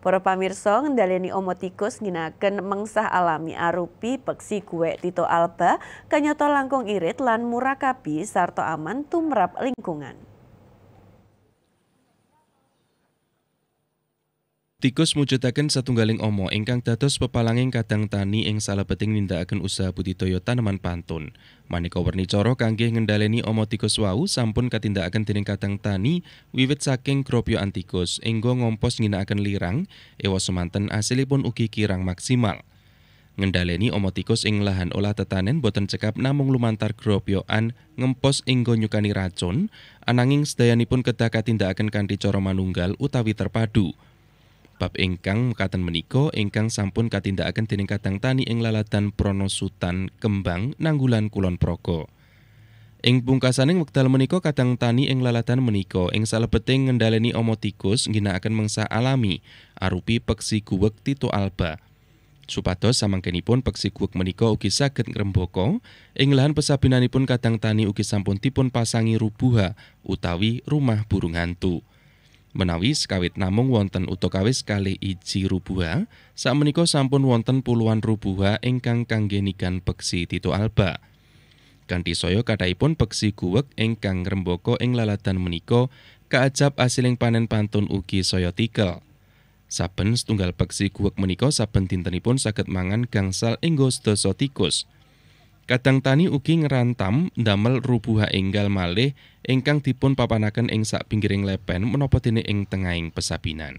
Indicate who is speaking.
Speaker 1: Para pamirsa ngendaleni omo ginaken mengsah alami arupi peksi kue Tito Alba kanyoto langkung irit lan murakabi sarto aman tumrap lingkungan.
Speaker 2: Tikus mujudaken satunggaling omo ingkang dados pepalanging kadang tani ing salebeting nindakaken usaha budidaya tanaman pantun. Maneka werni cara kangge ngendhaleni tikus wau sampun katindakaken dening kadang tani wiwit saking kropio antikus, enggo ngompos ngginakaken lirang ewa semanten asilipun ugi kirang maksimal. Ngendhaleni omo tikus ing lahan olah tetanen boten cekap namung lumantar gropyokan ngempos enggo nyukani racun ananging sedayanipun kedah katindakaken kanthi cara manunggal utawi terpadu. Bab ingkang mekaten menika ingkang sampun katindakaken dening Kadang Tani ing lalatan Pronosutan Kembang Nanggulan Kulon Progo. Ing pungkasaning wekdal menika Kadang Tani ing lalatan menika ing salebeting ngendhaleni ama tikus ngginakaken mengsa alami arupi peksi guwek Tito Alba. Supados samangkenipun peksi guwek menika ugi saged ngrembaka ing lahan pesabinanipun kadang tani ugi sampun dipun pasangi rubuha utawi rumah burung hantu. Menawi sekawit namung wonten utokawis kali iji rubuha, sakmenika sampun wonten puluhan rubuha ingkang kangge nigan peksi Tito Alba. Kanthi soyo kadaipun peksi guwek ingkang remboko ing laladan menika kaajab asiling panen pantun ugi soyo tikel. Saben setunggal peksi guwek menika saben dintenipun saged mangan gangsal enggo sedasa tikus. Kadang tani ugi ngerantam damel rubuha enggal malih ingkang dipun papanaken ing sak pinggiring lepen menapa dene ing tengahing pesabinan.